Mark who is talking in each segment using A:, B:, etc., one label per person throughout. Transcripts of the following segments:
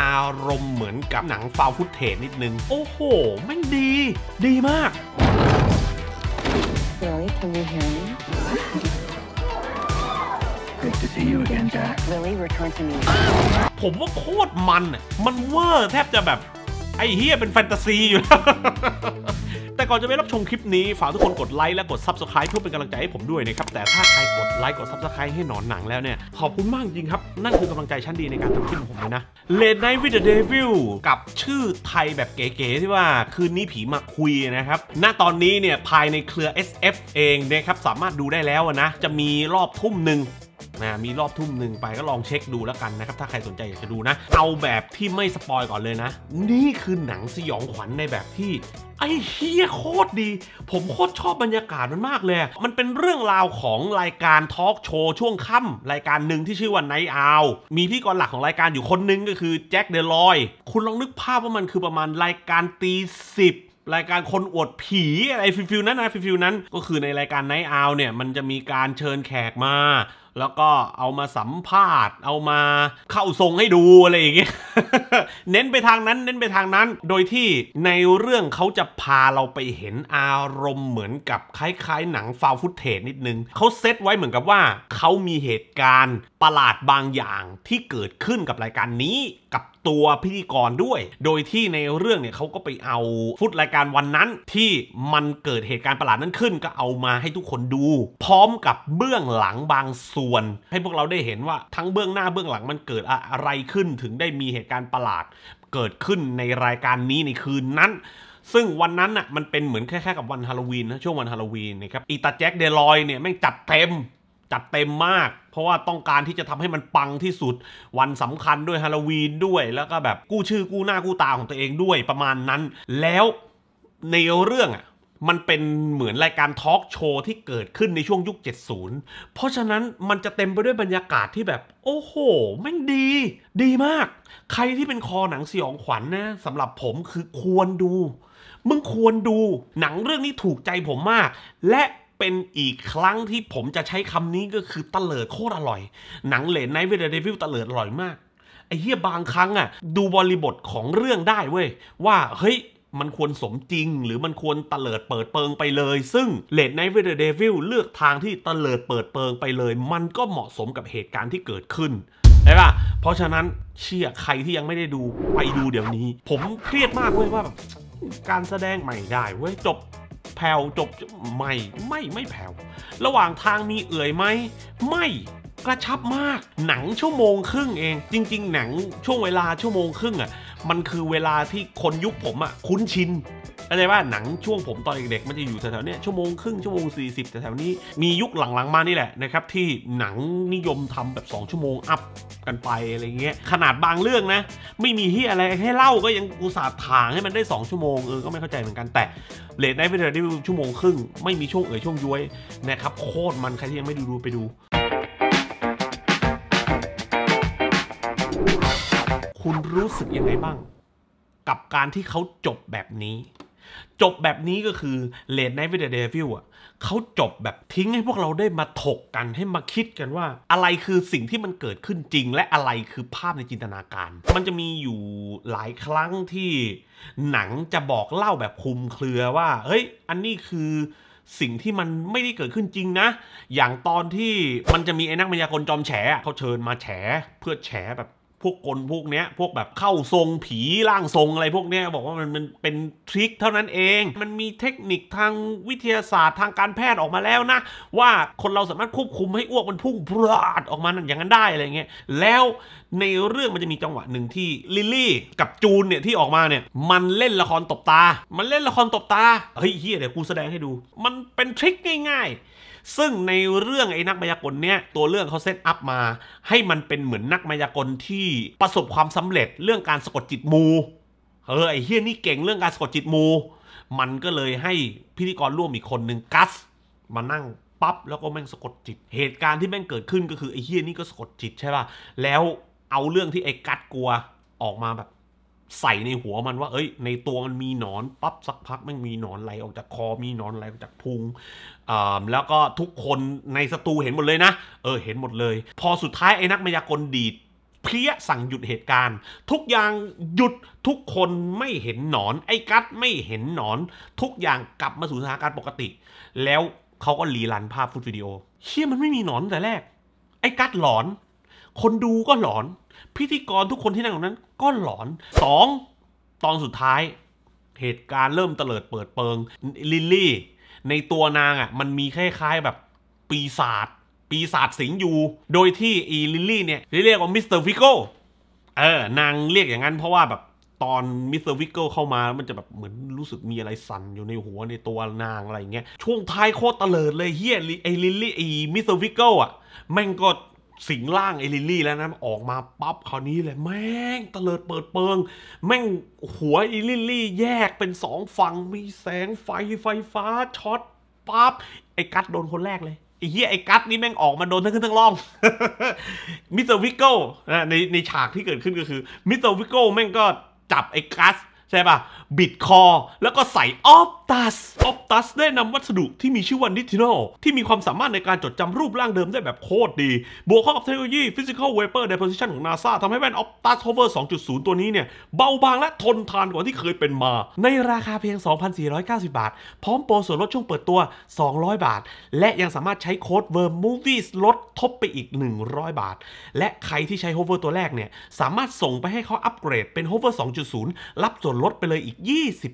A: อารมณ์เหมือนกับหนังฟาวฟุตเทจนิดนึงโอ้โหแม่งดี ดีมาก Lily, can you hear me? Good to see you again, Jack. Lily, return to me. ผมว่าโคตรมัน่มันเวอร์แทบจะแบบไอ้เฮียเป็นแฟนตาซีอยู่แล้วแต่ก่อนจะไปรับชมคลิปนี้ฝากทุกคนกดไลค์และกดซับสไคร b e เพื่อเป็นกำลังใจให้ผมด้วยนะครับ แต่ถ้าใครกดไลค์กดซับสไคร b e ให้หนอนหนังแล้วเนี่ย ขอบคุณมากจริงครับ นั่นคือกำลังใจชั้นดีในการทำคลิปของผมเลยนะ Late Night with the Devil กับชื่อไทยแบบเก๋ๆที่ว่าคืนนี้ผีมาคุยนะครับณตอนนี้เนี่ย ภายในเครือ SF เองนะครับสามารถดูได้แล้วนะจะมีรอบทุ่มหนึ่งนะมีรอบทุ่มหนึ่งไปก็ลองเช็คดูแล้วกันนะครับ ถ้าใครสนใจอยากจะดูนะ เอาแบบที่ไม่สปอยก่อนเลยนะ นี่คือหนังสยองขวัญในแบบที่ไอ้เฮียโคตรดี ผมโคตรชอบบรรยากาศมันมากเลย มันเป็นเรื่องราวของรายการทอล์กโชว์ช่วงค่ำรายการหนึ่งที่ชื่อว่าไนอาลมีพี่กรหลักของรายการอยู่คนนึงก็คือแจ็คเดลอยคุณลองนึกภาพว่ามันคือประมาณรายการตีสิบรายการคนอวดผีอะไรฟิลนั้นนะฟิลนั้นก็คือในรายการไนท์อาวเนี่ย มันจะมีการเชิญแขกมา แล้วก็เอามาสัมภาษณ์เอามาเข้าทรงให้ดูอะไรอย่างเงี้ยเน้นไปทางนั้น เน้นไปทางนั้น โดยที่ในเรื่องเขาจะพาเราไปเห็นอารมณ์เหมือนกับคล้าย ๆ หนังฟาวฟุตเทจนิดนึงเขาเซตไว้เหมือนกับว่า เขามีเหตุการณ์ประหลาดบางอย่างที่เกิดขึ้นกับรายการนี้กับตัวพิธีกรด้วย โดยที่ในเรื่องเนี่ยเขาก็ไปเอาฟุตรายการวันนั้นที่มันเกิดเหตุการณ์ประหลาดนั้นขึ้น ก็เอามาให้ทุกคนดู พร้อมกับเบื้องหลังบางส่วน ให้พวกเราได้เห็นว่าทั้งเบื้องหน้าเบื้องหลังมันเกิดอะไรขึ้นถึงได้มีเหตุการณ์ประหลาดเกิดขึ้นในรายการนี้ในคืนนั้น ซึ่งวันนั้นน่ะมันเป็นเหมือนแค่ๆกับวันฮาโลวีนนะช่วงวันฮาโลวีนนะครับอีตาแจ็คเดลอยเนี่ยแม่งจัดเต็มจัดเต็มมากเพราะว่าต้องการที่จะทำให้มันปังที่สุด วันสำคัญด้วย ฮาโลวีนด้วยแล้วก็แบบกู้ชื่อกู้หน้ากู้ตาของตัวเองด้วยประมาณนั้น แล้วในเรื่องอ่ะมันเป็นเหมือนรายการทอล์กโชว์ที่เกิดขึ้นในช่วงยุค 70 เพราะฉะนั้นมันจะเต็มไปด้วยบรรยากาศที่แบบ โอ้โหแม่งดี ดีมาก ใครที่เป็นคอหนังสยองขวัญนนะสำหรับผมคือควรดูมึงควรดูหนังเรื่องนี้ถูกใจผมมาก และเป็นอีกครั้งที่ผมจะใช้คำนี้ก็คือตะเลิดโคตรอร่อย หนังเลนไนท์เวเดเดวิลตะเลิดอร่อยมากไอ้เหี้ยบางครั้งอ่ะดูบริบทของเรื่องได้เว้ยว่าเฮ้ย มันควรสมจริง หรือมันควรตะเลิดเปิดเปิงไปเลย ซึ่งเลดไนท์เวเดเดวิลเลือกทางที่ตะเลิดเปิดเปิงไปเลย มันก็เหมาะสมกับเหตุการณ์ที่เกิดขึ้นใช่ป่ะเพราะฉะนั้นเชียร์ใครที่ยังไม่ได้ดูไปดูเดี๋ยวนี้ ผมเครียดมากเว้ยว่าแบบการแสดงใหม่ได้เว้ยจบแผ่วจบ ไม่ ไม่ไม่แผ่วระหว่างทางมีเอื่อยไหม ไม่กระชับมากหนังชั่วโมงครึ่งเอง จริง ๆ หนังช่วงเวลาชั่วโมงครึ่งอะ่ะมันคือเวลาที่คนยุคผมอะคุ้นชินอะไรว่าหนังช่วงผมตอนเด็กๆมันจะอยู่แถวๆนี้ชั่วโมงครึ่ง ชั่วโมง 40 แต่แถวนี้มียุคหลังๆมานี่แหละนะครับที่หนังนิยมทำแบบ 2 ชั่วโมงอัพกันไปอะไรเงี้ย ขนาดบางเรื่องนะ ไม่มีที่อะไรให้เล่าก็ยังอุตส่าห์ถางให้มันได้2ชั่วโมงเออก็ไม่เข้าใจเหมือนกันแต่เลดได้ไปเดือนได้ชั่วโมงครึ่งไม่มีช่วงเอ่ยช่วงย้วยนะครับโคตรมันใครที่ยังไม่ดูดูไปดูคุณรู้สึกยังไงบ้างกับการที่เขาจบแบบนี้ จบแบบนี้ก็คือเลดไนท์วิดเดวิลอ่ะเขาจบแบบทิ้งให้พวกเราได้มาถกกันให้มาคิดกันว่า อะไรคือสิ่งที่มันเกิดขึ้นจริงและอะไรคือภาพในจินตนาการ มันจะมีอยู่หลายครั้งที่หนังจะบอกเล่าแบบคุมเครือว่า เฮ้ย อันนี้คือสิ่งที่มันไม่ได้เกิดขึ้นจริงนะ อย่างตอนที่มันจะมีไอ้นักมายากลจอมแฉเขาเชิญมาแฉ เพื่อแฉแบบพวกกลพวกเนี้ยพวกแบบเข้าทรงผีร่างทรงอะไรพวกเนี้ยบอกว่ามันมันเป็นทริคเท่านั้นเองมันมีเทคนิคทางวิทยาศาสตร์ทางการแพทย์ออกมาแล้วนะ ว่าคนเราสามารถควบคุมให้อ้วกมันพุ่งพลาดออกมาอย่างนั้นได้อะไรเงี้ยแล้วในเรื่องมันจะมีจังหวะหนึ่งที่ลิลลี่กับจูนเนี่ยที่ออกมาเนี่ยมันเล่นละครตบตา มันเล่นละครตบตาเฮ้ยเฮียเดี๋ยวกูแสดงให้ดู มันเป็นทริคง่ายๆซึ่งในเรื่องไอ้นักมายากลเนี่ยตัวเรื่องเขาเซตอัพมา ให้มันเป็นเหมือนนักมายากลที่ประสบความสำเร็จเรื่องการสะกดจิตมู เออไอ้เฮียนี่เก่งเรื่องการสะกดจิตมู มันก็เลยให้พิธีกรร่วมอีกคนหนึ่งกัส มานั่งปั๊บแล้วก็แม่งสะกดจิตเหตุการณ์ที่แม่งเกิดขึ้นก็คือไอ้เฮียนี่ก็สะกดจิต ใช่ป่ะแล้วเอาเรื่องที่ไอ้กัดกลัวออกมาแบบใส่ในหัวมันว่า เอ้ย ในตัวมันมีหนอน ปั๊บสักพักมันมีหนอนไหลออกจากคอมีหนอนไหลออกจากพุงอ่าแล้วก็ทุกคนในสตูเห็นหมดเลยนะ เออ เห็นหมดเลย พอสุดท้ายไอ้นักมายากลดีดเพี้ยสั่งหยุดเหตุการณ์ ทุกอย่างหยุดทุกคนไม่เห็นหนอน ไอ้กัดไม่เห็นหนอน ทุกอย่างกลับมาสู่สถานการณ์ปกติ แล้วเขาก็รีรันภาพฟุตวิดีโอเฮียมันไม่มีหนอนแต่แรก ไอ้กัดหลอน คนดูก็หลอนพิธีกรทุกคนที่นั่งตรงนั้นก็หลอน 2. ตอนสุดท้ายเหตุการณ์เริ่มเตลิดเปิดเปิงลิลลี่ ในตัวนางอะ่ะ มันมีคล้ายๆแบบปีศาจปีศาจสิงอยู่ โดยที่อีลิลลี่เนี่ยเรียกว่ามิสเตอร์ฟิโกเออนางเรียกอย่างนั้นเพราะว่าแบบตอนมิสเตอร์วิกเกิลเข้ามามันจะแบบเหมือนรู้สึกมีอะไรสั่นอยู่ในหัวในตัวนางอะไรอย่างเงี้ยช่วงท้ายโคตรเตลิดเลยเฮียไอลิลลี่ไอมิสเตอร์วิกเกิลอ่ะแม่งก็สิงร่างเอลิลี่แล้วนะ ออกมาปั๊บคราวนี้เลยแม่งตะเลิดเปิดเปิงแม่งหัวเอลิลี่แยกเป็นสองฝั่งมีแสงไฟไฟฟ้า ช็อตปั๊บ ไอ้กัดโดนคนแรกเลย ไอ้เหี้ย ไอ้กัดนี่แม่งออกมา โดนทั้งขึ้นทั้งล่อง มิสเตอร์วิกโก้ะในในฉากที่เกิดขึ้นก็คือ มิสเตอร์วิกโก้แม่งก็จับไอ้กัดใช่ป่ะบิดคอแล้วก็ใส่ออฟ Optus ปตัสได้นำวัสดุที่มีชื่อว่านิ t ิโนที่มีความสามารถในการจดจำรูปร่างเดิมได้แบบโคตรดีบวกเข้ากับเทคโนโลยี Physical Vapor Deposition ของ NASA ทำให้แว่น Optus Hover 2.0 ตัวนี้เนี่ย เบาบางและทนทานกว่าที่เคยเป็นมา ในราคาเพียง 2,490 บาท พร้อมโปรส่วนลดช่วงเปิดตัว 200 บาท และยังสามารถใช้โค้ด v e r m o v i e s ลดทบไปอีก 100 บาท และใครที่ใช้ Hover ตัวแรกเนี่ยสามารถส่งไปให้เขาอัปเกรดเป็น Hover 2.0 รับส่วนลดไปเลยอีก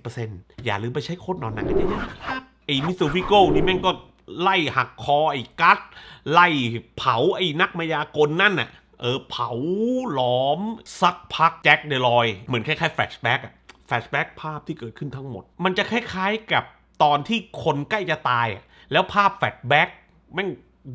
A: 20%อย่าลืมไปใช้โค้ดนอนหนักกเยอะๆไอ้มิซูฟิโก้นี่แม่งก็ไล่หักคอไอ้กัดไล่เผาไอ้นักมายากลนั่นน่ะเออเผา ล้อมสักพักแจ็คเดลอย เหมือนคล้ายๆแฟลชแบ็กอะแฟลชแบ็กภาพที่เกิดขึ้นทั้งหมด มันจะคล้ายๆ กับตอนที่คนใกล้จะตาย แล้วภาพแฟลชแบ็กแม่ง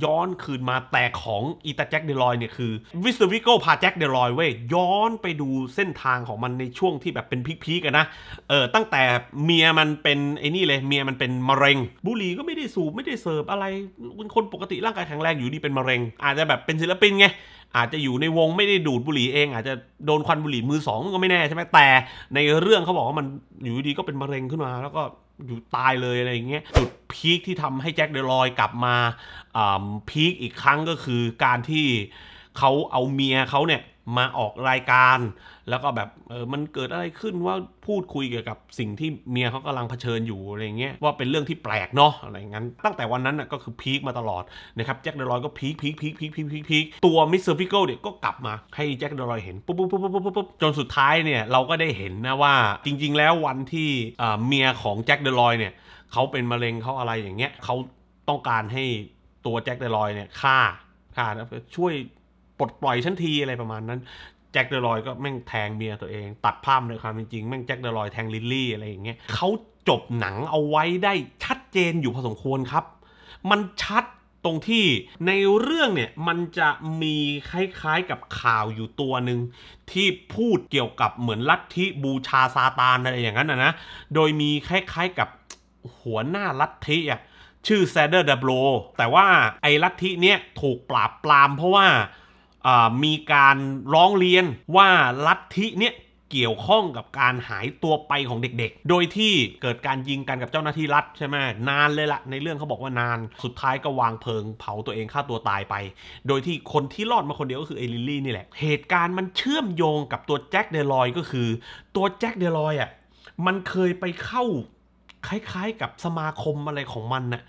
A: ย้อนคืนมาแต่ของอีตาแจ็คเดลอยเนี่ยคือวิสวิโก้พาแจ็คเดลอยเว้ยย้อนไปดูเส้นทางของมันในช่วงที่แบบเป็นพีคๆกันนะเออตั้งแต่เมียมันเป็นไอ้นี่เลยเมียมันเป็นมะเร็งบุหรี่ก็ไม่ได้สูบไม่ได้เสิร์ฟอะไรเป็นคนปกติร่างกายแข็งแรงอยู่ดีเป็นมะเร็ง อาจจะแบบเป็นศิลปินไงอาจจะอยู่ในวงไม่ได้ดูดบุหรี่เอง อาจจะโดนควันบุหรี่มือสองก็ไม่แน่ใช่ไหมแต่ ในเรื่องเขาบอกว่ามันอยู่ดีก็เป็นมะเร็งขึ้นมาแล้วก็อยู่ตายเลยอะไรอย่างเงี้ยจุดพีคที่ทำให้แจ็คเดลอยกลับมาพีคอีกครั้งก็คือการที่เขาเอาเมียเขาเนี่ยมาออกรายการแล้วก็แบบเออมันเกิดอะไรขึ้นว่าพูดคุยเกี่ยวกับสิ่งที่เมียเขากำลังเผชิญอยู่อะไรเงี้ยว่าเป็นเรื่องที่แปลกเนาะอะไรงั้น ตั้งแต่วันนั้นน่ะก็คือพีคมาตลอดนะครับ แจ็คเดอรอยก็พีคพีคพีคพีคพีคพีคพีคตัวมิสเตอร์ฟิกเกิลเนี่ยก็กลับมาให้แจ็คเดอรอยเห็น ปุ๊บปุ๊บปุ๊บปุ๊บปุ๊บจนสุดท้ายเนี่ย เราก็ได้เห็นนะว่าจริง ๆแล้ววันที่เมียของแจ็คเดอรอยเนี่ยเขาเป็นมะเร็งเขาอะไรอย่างเงี้ยเขาต้องการให้ตัวแจ็คเดอรอยเนี่ยฆ่าฆ่านะช่วยปลดปล่อยฉันทีอะไรประมาณนั้นแจ็คเดอรอยก็แม่งแทงเมียตัวเอง ตัดภาพในความเป็นจริงแม่งแจ็คเดอรอยแทงลิลลี่ อะไรอย่างเงี้ยเขาจบหนังเอาไว้ได้ชัดเจนอยู่พอสมควรครับ มันชัดตรงที่ในเรื่องเนี่ย มันจะมีคล้ายๆกับข่าวอยู่ตัวหนึ่งที่พูดเกี่ยวกับเหมือนลัทธิบูชาซาตานอะไรอย่างนั้นนะนะ โดยมีคล้ายๆกับหัวหน้าลัทธิอ่ะชื่อแซเดอร์ดับโลแต่ว่าไอ้ลัทธิเนี้ยถูกปราบปรามเพราะว่ามีการร้องเรียนว่าลัทธิเนี่ยเกี่ยวข้องกับการหายตัวไปของเด็กๆ โดยที่เกิดการยิงกันกับเจ้าหน้าที่รัฐใช่ไหมนานเลยละในเรื่องเขาบอกว่านานสุดท้ายก็วางเพลิง เผาตัวเองฆ่าตัวตายไป โดยที่คนที่รอดมาคนเดียวก็คือเอลิลี่นี่แหละ เหตุการณ์มันเชื่อมโยงกับตัวแจ็คเดลอยก็คือ ตัวแจ็คเดลอยอ่ะมันเคยไปเข้าคล้ายๆกับสมาคมอะไรของมันน่ะ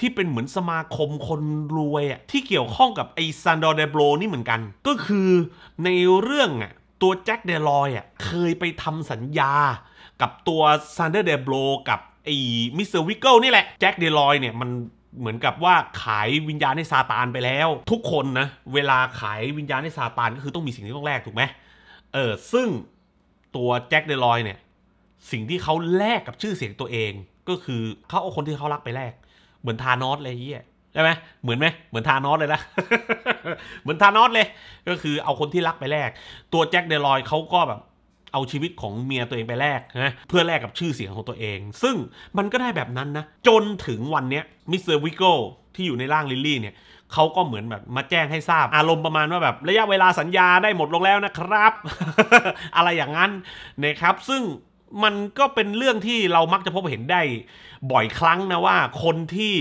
A: ที่เป็นเหมือนสมาคมคนรวยอ่ะที่เกี่ยวข้องกับ ไอซันดอร์เดโบรนี่เหมือนกันก็คือในเรื่องอ่ะตัวแจ็คเดลอยอ่ะเคยไปทำสัญญากับตัวซันเดอร์เดโบรกับ ไอมิสเตอร์วิกเกิลนี่แหละแจ็คเดลอยเนี่ยมันเหมือนกับว่าขายวิญญาณให้ซาตานไปแล้ว ทุกคนนะ เวลาขายวิญญาณให้ซาตาน ก็คือต้องมีสิ่งที่ต้องแลกถูกไหมเออซึ่งตัวแจ็คเดลอยเนี่ยสิ่งที่เขาแลกกับชื่อเสียงตัวเอง ก็คือเขาเอาคนที่เขารักไปแลกเหมือนทานอสเลยเฮียใช่ไหมเหมือนไหมเหมือนทานอสเลยนะเหมือนทานอสเลยก็คือเอาคนที่รักไปแลกตัวแจ็คเดลอยเขาก็แบบเอาชีวิตของเมียตัวเองไปแลกนะเพื่อแลกกับชื่อเสียงของตัวเอง ซึ่งมันก็ได้แบบนั้นนะ จนถึงวันนี้มิสเตอร์วิโก้ที่อยู่ในร่างลิลลี่เนี่ยเขาก็เหมือนแบบมาแจ้งให้ทราบอารมณ์ประมาณว่าแบบระยะเวลาสัญญาได้หมดลงแล้วนะครับ อะไรอย่างนั้นนะครับซึ่งมันก็เป็นเรื่องที่เรามักจะพบเห็นได้ บ่อยครั้งนะว่าคนที่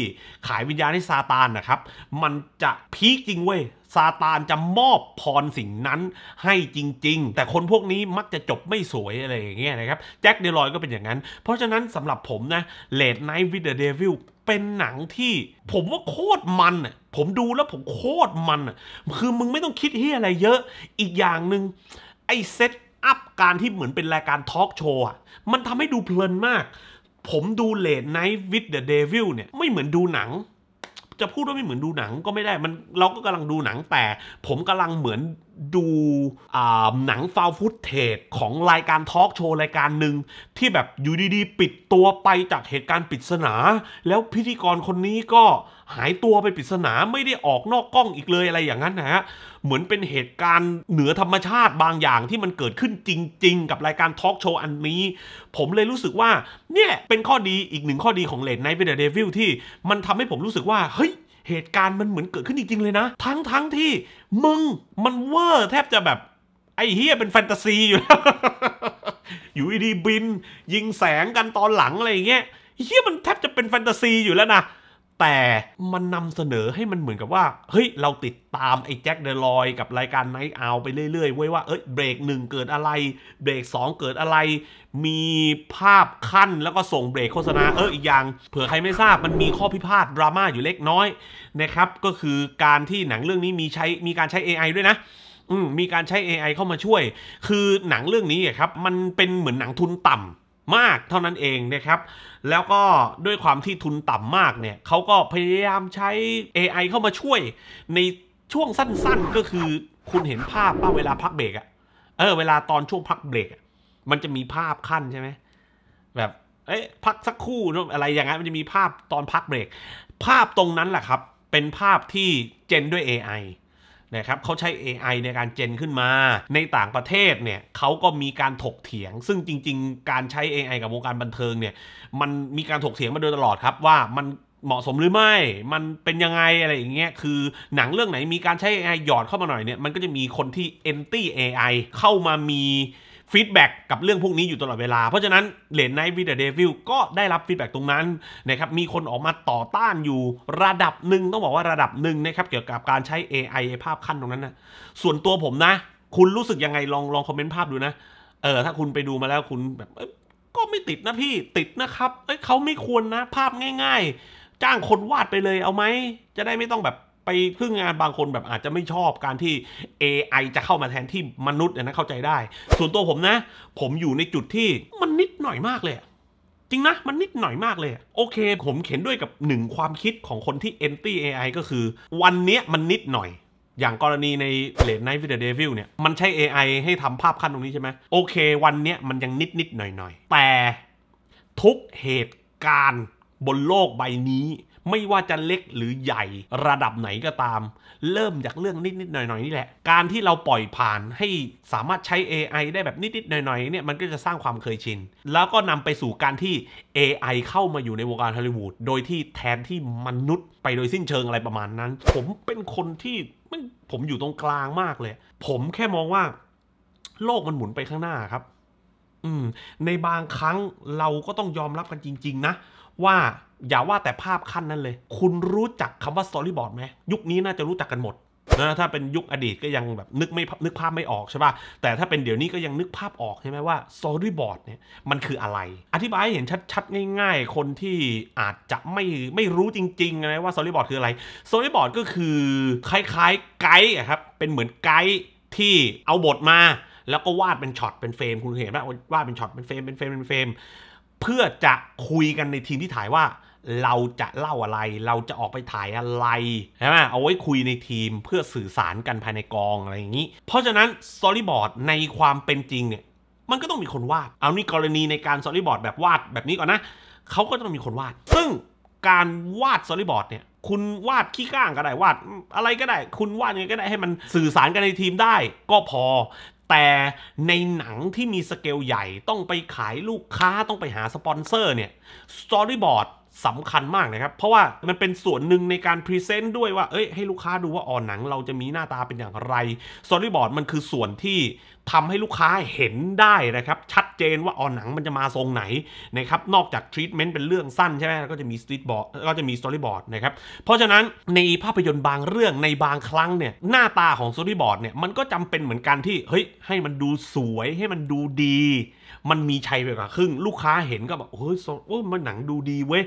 A: ขายวิญญาณให้ซาตานนะครับ มันจะพีคจริงเว้ยซาตานจะมอบพรสิ่งนั้นให้จริง ๆ แต่คนพวกนี้มักจะจบไม่สวยอะไรอย่างเงี้ยนะครับ แจ็คเดลอยก็เป็นอย่างนั้น เพราะฉะนั้นสำหรับผมนะเลดไนท์วิดเดอร์เดวิลเป็นหนังที่ ผมว่าโคตรมันอ่ะผมดูแล้วผมโคตรมันอ่ะคือมึงไม่ต้องคิดเฮียอะไรเยอะอีกอย่างหนึ่งไอ้เซตอัพการที่เหมือนเป็นรายการทอล์กโชว์มันทำให้ดูเพลินมาก ผมดูเลดไนท์วิดเดอะเดวิลเนี่ย ไม่เหมือนดูหนัง จะพูดว่าไม่เหมือนดูหนังก็ไม่ได้มันเราก็กำลังดูหนังแต่ ผมกำลังเหมือนดูหนังฟาวฟุตเทจของรายการทอล์กโชว์รายการหนึ่ง ที่แบบอยู่ดีๆปิดตัวไปจากเหตุการณ์ปริศนา แล้วพิธีกรคนนี้ก็หายตัวไปปริศนาไม่ได้ออกนอกกล้องอีกเลยอะไรอย่างนั้นนะฮะเหมือนเป็นเหตุการณ์เหนือธรรมชาติบางอย่างที่มันเกิดขึ้นจริงๆ กับรายการทอล์กโชว์อันนี้ ผมเลยรู้สึกว่าเนี่ย เป็นข้อดีอีกหนึ่งข้อดีของเลดไนท์เวเดอร์เดวิลที่มันทำให้ผมรู้สึกว่าเฮ้ยเหตุการณ์มันเหมือนเกิดขึ้นจริงๆเลยนะ ทั้งทงที่มึง มันเวอร์แทบจะแบบ ไอ้เฮียเป็นแฟนตาซีอยู่แล้วอยู่อีดีบินยิงแสงกันตอนหลังอะไรอย่างเงี้ยเฮียมันแทบจะเป็นแฟนตาซีอยู่แล้วนะแต่มันนำเสนอให้มันเหมือนกับว่า เฮ้ย เราติดตามไอ้แจ็คเดลอยกับรายการไนท์เอาไปเรื่อยๆเว้ยว่าเอ้ยเบรกหนึ่งเกิดอะไร เบรก2เกิดอะไร มีภาพขั้นแล้วก็ส่งเบรกโฆษณา เอออีกอย่าง เผื่อใครไม่ทราบมันมีข้อพิพาทดราม่าอยู่เล็กน้อยนะครับ ก็คือการที่หนังเรื่องนี้มีใช้มีการใช้ AI ด้วยนะ อืมีการใช้ AI เข้ามาช่วย คือหนังเรื่องนี้ครับมันเป็นเหมือนหนังทุนต่ำมากเท่านั้นเองนะครับแล้วก็ด้วยความที่ทุนต่ำมากเนี่ยเขาก็พยายามใช้ AI เข้ามาช่วย ในช่วงสั้นๆก็คือคุณเห็นภาพป่ะเวลาพักเบรกอะเออ เวลาตอนช่วงพักเบรกมันจะมีภาพขั้นใช่ไหมแบบเอ๊ะพักสักครู่อะไรอย่างเงี้ยมันจะมีภาพตอนพักเบรก ภาพตรงนั้นแหละครับ เป็นภาพที่เจนด้วย AI นะครับเขาใช้ AI ในการเจนขึ้นมา ในต่างประเทศเนี่ยเขาก็มีการถกเถียง ซึ่งจริงๆ การใช้ AI กับวงการบันเทิงเนี่ยมันมีการถกเถียงมาโดยตลอดครับว่ามันเหมาะสมหรือไม่มันเป็นยังไงอะไรอย่างเงี้ยคือ หนังเรื่องไหนมีการใช้ AI หยอดเข้ามาหน่อยเนี่ยมันก็จะมีคนที่ anti AI เข้ามามีฟีดแบ็กกับเรื่องพวกนี้อยู่ตลอดเวลา เพราะฉะนั้นเลนไนท์วิดเดวิลก็ได้รับฟีดแบ็กตรงนั้นนะครับ มีคนออกมาต่อต้านอยู่ระดับหนึ่งต้องบอกว่าระดับหนึ่งนะครับ เกี่ยวกับการใช้ AI ภาพขั้นตรงนั้นนะส่วนตัวผมนะ คุณรู้สึกยังไงลองลองคอมเมนต์ภาพดูนะ เออถ้าคุณไปดูมาแล้วคุณแบบ ก็ไม่ติดนะพี่ติดนะครับ เอ้ยเขาไม่ควรนะภาพง่าย ๆ จ้างคนวาดไปเลยเอาไหมจะได้ไม่ต้องแบบไปพึ่งงานบางคนแบบอาจจะไม่ชอบการที่ AI จะเข้ามาแทนที่มนุษย์นะเข้าใจได้ ส่วนตัวผมนะ ผมอยู่ในจุดที่มันนิดหน่อยมากเลย จริงนะมันนิดหน่อยมากเลยโอเค ผมเข็นด้วยกับหนึ่งความคิดของคนที่ anti AI ก็คือวันนี้มันนิดหน่อย อย่างกรณีในเลดไนท์วิดเดวิลเนี่ยมันใช้ AI ให้ทำภาพขั้นตรงนี้ใช่ไหมโอเค วันนี้มันยังนิดนิดหน่อยหน่อยแต่ทุกเหตุการณ์บนโลกใบนี้ไม่ว่าจะเล็กหรือใหญ่ระดับไหนก็ตาม เริ่มจากเรื่องนิดๆหน่อยๆนี่แหละ การที่เราปล่อยผ่านให้สามารถใช้ AI ได้แบบนิดๆหน่อยๆเนี่ยมันก็จะสร้างความเคยชิน แล้วก็นำไปสู่การที่ AI เข้ามาอยู่ในวงการฮอลลีวูดโดยที่แทนที่มนุษย์ไปโดยสิ้นเชิงอะไรประมาณนั้น ผมเป็นคนที่มผมอยู่ตรงกลางมากเลย ผมแค่มองว่า โลกมันหมุนไปข้างหน้าครับ อืมในบางครั้งเราก็ต้องยอมรับกันจริงๆนะว่าอย่าว่าแต่ภาพขั้นนั้นเลย คุณรู้จักคำว่าสตอรี่บอร์ดไหมยุคนี้น่าจะรู้จักกันหมด นะถ้าเป็นยุคอดีตก็ยังแบบนึกไม่นึกภาพไม่ออกใช่ป่ะแต่ถ้าเป็นเดี๋ยวนี้ก็ยังนึกภาพออกใช่ไหมว่าสตอรี่บอร์ดเนี่ยมันคืออะไร อธิบายให้เห็นชัดๆง่ายๆ คนที่อาจจะไม่ไม่รู้จริงๆนะว่าสตอรี่บอร์ดคืออะไรสตอรี่บอร์ดก็คือคล้ายๆไกด์ครับเป็นเหมือนไกด์ที่เอาบทมา แล้วก็วาดเป็นช็อตเป็นเฟรมคุณเห็นป่ะวาดเป็นช็อตเป็นเฟรมเป็นเฟรมเป็นเฟรมเพื่อจะคุยกันในทีมที่ถ่ายว่า เราจะเล่าอะไรเราจะออกไปถ่ายอะไรใช่ไหมเอาไว้คุยในทีมเพื่อสื่อสารกันภายในกองอะไรอย่างนี้ เพราะฉะนั้นสอรี่บอร์ดในความเป็นจริงเนี่ยมันก็ต้องมีคนวาดเอานี่กรณีในการสอรี่บอร์ดแบบวาดแบบนี้ก่อนนะเขาก็ต้องมีคนวาด ซึ่งการวาดสอรี่บอร์ดเนี่ยคุณวาดขี้ก้างก็ได้วาดอะไรก็ได้ คุณวาดยังไงก็ได้ให้มันสื่อสารกันในทีมได้ ก็พอแต่ในหนังที่มีสเกลใหญ่ต้องไปขายลูกค้าต้องไปหาสปอนเซอร์เนี่ยสตอรี่บอร์ดสำคัญมากนะครับ เพราะว่ามันเป็นส่วนหนึ่งในการพรีเซนต์ด้วยว่าเอ้ยให้ลูกค้าดูว่าอ่อนหนังเราจะมีหน้าตาเป็นอย่างไรสตอรี่บอร์ดมันคือส่วนที่ทำให้ลูกค้าเห็นได้นะครับ ชัดเจนว่าอ๋อหนังมันจะมาทรงไหนนะครับนอกจากทรีทเมนต์เป็นเรื่องสั้นใช่ไหมก็จะมีสตรีทบอร์ดก็จะมีสตอรี่บอร์ดนะครับเพราะฉะนั้นในภาพยนตร์บางเรื่องในบางครั้งเนี่ยหน้าตาของสตอรี่บอร์ดเนี่ยมันก็จำเป็นเหมือนกันที่ เฮ้ยให้มันดูสวยให้มันดูดี มันมีชัยไปกว่าครึ่งลูกค้าเห็นก็แบบเฮ้ยโอ้มันหนังดูดีเว้ย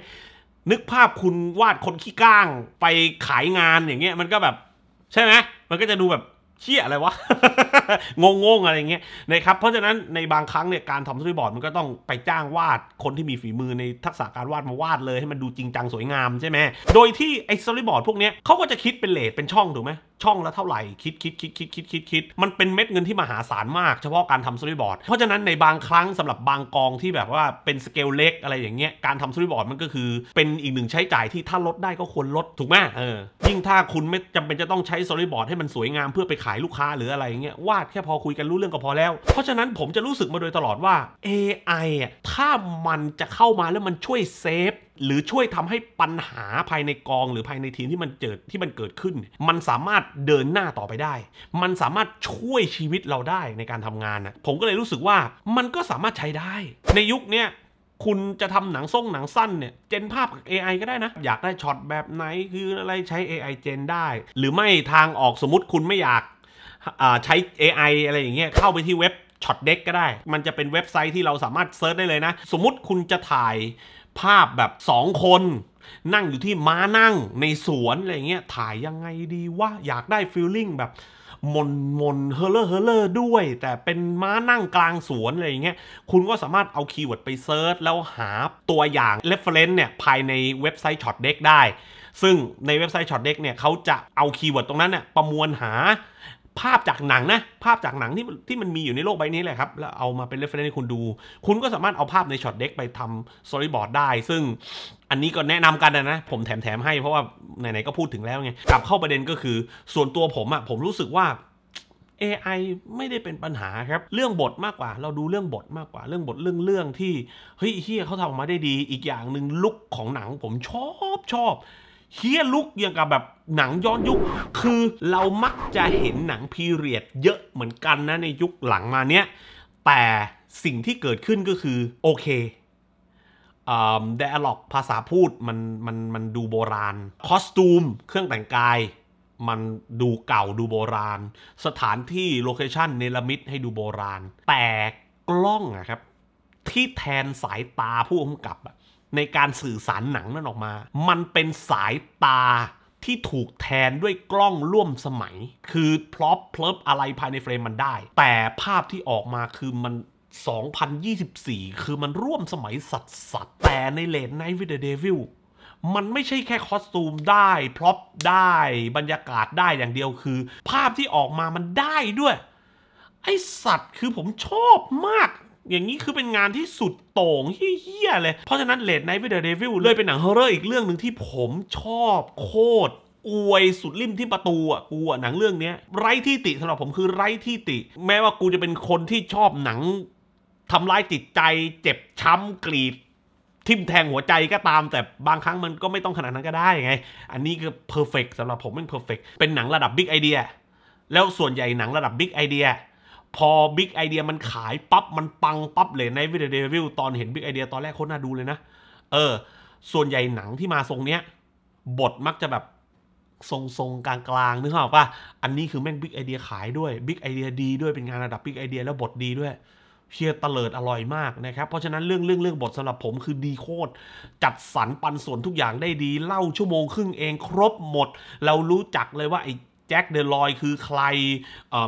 A: นึกภาพคุณวาดคนขี้ก้างไปขายงานอย่างเงี้ยมันก็แบบใช่ไหมมันก็จะดูแบบเชี่ยอะไรวะงงๆอะไรเงี้ยนะครับ เพราะฉะนั้นในบางครั้งเนี่ยการทำสตอรี่บอร์ดมันก็ต้องไปจ้างวาดคนที่มีฝีมือในทักษะการวาดมาวาดเลยให้มันดูจริงจัง สวยงามใช่ไหม โดยที่ไอ้สตอรี่บอร์ดพวกนี้เขาก็จะคิดเป็นเลทเป็นช่องถูกไหมช่องละเท่าไหร่คิดคิดคิดคิดคิดคิดคิดมันเป็นเม็ดเงินที่มหาศาลมาก เฉพาะการทำสตอรี่บอร์ดเพราะฉะนั้นในบางครั้งสำหรับบางกองที่แบบว่าเป็นสเกลเล็กอะไรอย่างเงี้ยการทำสตอรี่บอร์ดมันก็คือเป็นอีกหนึ่งใช้จ่ายที่ถ้าลดได้ก็ควรลด ถูกไหมเออยิ่งถ้าคุณไม่จำเป็นจะต้องใช้สตอรี่บอร์ดให้มันสวยงามเพื่อไปขายลูกค้าหรืออะไรเงี้ยวาดแค่พอคุยกันรู้เรื่องก็พอแล้ว เพราะฉะนั้นผมจะรู้สึกมาโดยตลอดว่า AI อ่ะถ้ามันจะเข้ามาแล้วมันช่วยเซฟหรือช่วยทำให้ปัญหาภายในกองหรือภายในทีมที่มันเจิดที่มันเกิดขึ้น มันสามารถเดินหน้าต่อไปได้ มันสามารถช่วยชีวิตเราได้ในการทำงานนะผมก็เลยรู้สึกว่ามันก็สามารถใช้ได้ ในยุคนี้คุณจะทำหนังส่งหนังสั้นเนี่ยเจนภาพกับ AI ก็ได้นะ อยากได้ช็อตแบบไหนคืออะไรใช้ AI เจนได้หรือไม่ทางออกสมมติคุณไม่อยากใช้ AI อะไรอย่างเงี้ยเข้าไปที่เว็บช็อตเด็กก็ได้ มันจะเป็นเว็บไซต์ที่เราสามารถเซิร์ชได้เลยนะ สมมติคุณจะถ่ายภาพแบบ 2 คน นั่งอยู่ที่ม้านั่งในสวนอะไรเงี้ย ถ่ายยังไงดีวะ อยากได้ฟิลลิ่งแบบ มนมนเฮเลอร์ เฮเลอร์ด้วย แต่เป็นม้านั่งกลางสวน อะไรเงี้ย คุณก็สามารถเอาคีย์เวิร์ดไปเซิร์ชแล้วหาตัวอย่าง reference เนี่ยภายในเว็บไซต์ช็อตเด็กได้ ซึ่งในเว็บไซต์ช็อตเด็กเนี่ยเขาจะเอาคีย์เวิร์ดตรงนั้นเนี่ยประมวลหาภาพจากหนังนะ ภาพจากหนังที่ที่มันมีอยู่ในโลกใบนี้แหละครับ แล้วเอามาเป็นเรฟเฟนซ์ให้คุณดู คุณก็สามารถเอาภาพในช็อตเด็กไปทำสตอรี่บอร์ดได้ ซึ่งอันนี้ก็แนะนำกันนะนะ ผมแถมๆให้เพราะว่าไหนๆก็พูดถึงแล้วไงกลับเข้าประเด็นก็คือส่วนตัวผมอะผมรู้สึกว่า AI ไม่ได้เป็นปัญหาครับ เรื่องบทมากกว่า เราดูเรื่องบทมากกว่า เรื่องบทเรื่องเรื่องที่เฮ้ยเฮียเขาทำออกมาได้ดีอีกอย่างหนึ่งลุกของหนังผมชอบชอบเฮียลุกอย่างกับแบบหนังย้อนยุคคือเรามักจะเห็นหนังพีเรียด เยอะเหมือนกันนะในยุคหลังมาเนี้ยแต่สิ่งที่เกิดขึ้นก็คือโอเคเดอะล็อกภาษาพูดมันมันมันดูโบราณคอสตูมเครื่องแต่งกายมันดูเก่าดูโบราณ สถานที่โลเคชันเนลมิดให้ดูโบราณ แต่กล้องนะครับที่แทนสายตาผู้กำกับอะในการสื่อสารหนังนั่นออกมา มันเป็นสายตาที่ถูกแทนด้วยกล้องร่วมสมัย คือพลอปเพลบอะไรภายในเฟรมมันได้ แต่ภาพที่ออกมาคือมัน 2024 คือมันร่วมสมัยสัตว์แต่ในเลนไนท์วิดเดวิลมันไม่ใช่แค่คอสตูมได้พร็อพได้บรรยากาศได้อย่างเดียว คือ ภาพที่ออกมามันได้ด้วย ไอสัตว์คือผมชอบมากอย่างนี้คือเป็นงานที่สุดโต่งเฮี้ยเลย เพราะฉะนั้นเลดไนท์วิดเดอร์เดวิลเลยเป็นหนังฮอร์เรอร์อีกเรื่องหนึ่งที่ผมชอบโคตร อวยสุดริมที่ประตูอ่ะ กูอ่ะ หนังเรื่องนี้ ไร้ที่ติสำหรับผมคือไร้ที่ติ แม้ว่ากูจะเป็นคนที่ชอบหนังทำร้ายจิตใจ เจ็บช้ำกรีดทิมแทงหัวใจก็ตาม แต่บางครั้งมันก็ไม่ต้องขนาดนั้นก็ได้ไงอันนี้คือเพอร์เฟกสำหรับผมเป็นเพอร์เฟกเป็นหนังระดับบิ๊กไอเดียแล้วส่วนใหญ่หนังระดับบิ๊กไอเดียพอบิ๊กไอเดียมันขาย ปั๊บ มันปังปั๊บ เลยในวิดีโอเดวิลตอนเห็นบิ๊กไอเดียตอนแรกโคตรน่าดูเลยนะ เออ ส่วนใหญ่หนังที่มาทรงเนี้ยบทมักจะแบบทรง ๆ กลางกลางนึกออกป่ะ อันนี้คือแม่งบิ๊กไอเดียขายด้วยบิ๊กไอเดียดีด้วยเป็นงานระดับบิ๊กไอเดียแล้วบทดีด้วยเชียร์เตลิดอร่อยมากนะครับ เพราะฉะนั้นเรื่องเรื่องเรื่องบทสำหรับผมคือดีโคตรจัดสรรปันส่วนทุกอย่างได้ดีเล่าชั่วโมงครึ่งเองครบหมด เรารู้จักเลยว่าไอแจ็คเดลอยคือใคร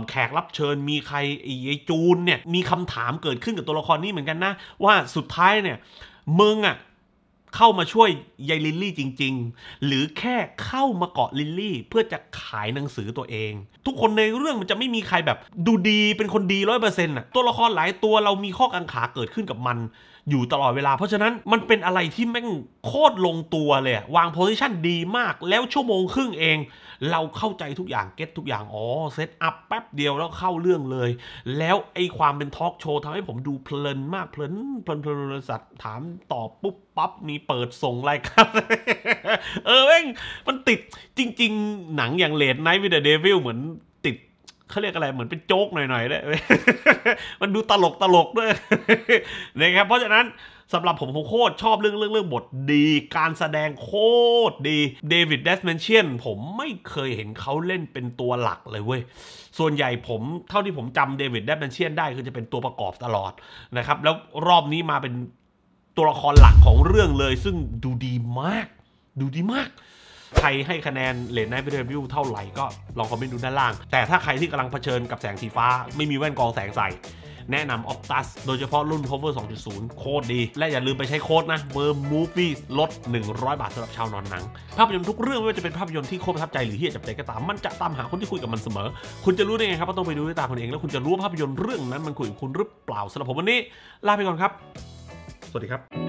A: แขกรับเชิญ มีใครไอ้จูนเนี่ย มีคำถามเกิดขึ้นกับตัวละครนี้เหมือนกันนะ ว่าสุดท้ายเนี่ยมึงอ่ะเข้ามาช่วยยายลิลลี่จริง ๆ หรือแค่เข้ามาเกาะลิลลี่เพื่อจะขายหนังสือตัวเอง ทุกคนในเรื่องมันจะไม่มีใครแบบดูดีเป็นคนดีร้อยเปอร์เซ็นต์ตัวละครหลายตัวเรามีข้อกังขาเกิดขึ้นกับมันอยู่ตลอดเวลาเพราะฉะนั้นมันเป็นอะไรที่แม่ง โคตรลงตัวเลยวางโพสิชันดีมาก แล้วชั่วโมงครึ่งเอง เราเข้าใจทุกอย่าง เก็ตทุกอย่างอ๋อเซตอัพแป๊บเดียวแล้วเข้าเรื่องเลย แล้วไอความเป็นทอล์กโชว์ทำให้ผมดูเพลินมากเพลินเพลินเพลินสัตว์ถามตอบปุ๊บปั๊บมีเปิดส่งรายการเออเอ้งมันติดจริง ๆ หนังอย่างเลดไนท์วิดเดอเดวิลเหมือนเขาเรียกอะไร เหมือนเป็นโจ๊กหน่อยๆด้ยมันดูตลกตลกด้วยนะครับเพราะฉะนั้นสำหรับผมผมโคตร ชอบเรื่องเรื่องเรื่องบทดีการแสดงโคตรดีเดวิดเดสเมนเชียนผมไม่เคยเห็นเขาเล่นเป็นตัวหลักเลยเว้ยส่วนใหญ่ผม เท่าที่ผมจำเดวิดเดสเมนเชียนได้คือจะเป็นตัวประกอบตลอดนะครับ แล้วรอบนี้มาเป็นตัวละครหลักของเรื่องเลย ซึ่งดูดีมาก ดูดีมากใครให้คะแนนเลนไนท์เรวิวเท่าไหร่ก็ลองคอมเมนต์ดูด้านล่าง แต่ถ้าใครที่กำลังเผชิญกับแสงสีฟ้า ไม่มีแว่นกองแสงใสแนะนำออฟตัสโดยเฉพาะรุ่น p o w e r 2.0 โคตรดี และอย่าลืมไปใช้โค้ดนะเบอร์มูฟี่ลด 100 บาทสำหรับชาวนอนหนังภาพยนตร์ทุกเรื่องไม่ว่าจะเป็นภาพยนตร์ที่โคตรประทับใจหรือที่จับใจก็ตาม มันจะตามหาคนที่คุยกับมันเสมอ คุณจะรู้ได้ไงครับว่าต้องไปดูด้วยตาคุณเองแล้ว คุณจะรู้ภาพยนตร์เรื่องนั้นมันคุยกับคุณหรือเปล่าสำหรับผมวันนี้ลาไปก่อนครับ สวัสดีครับ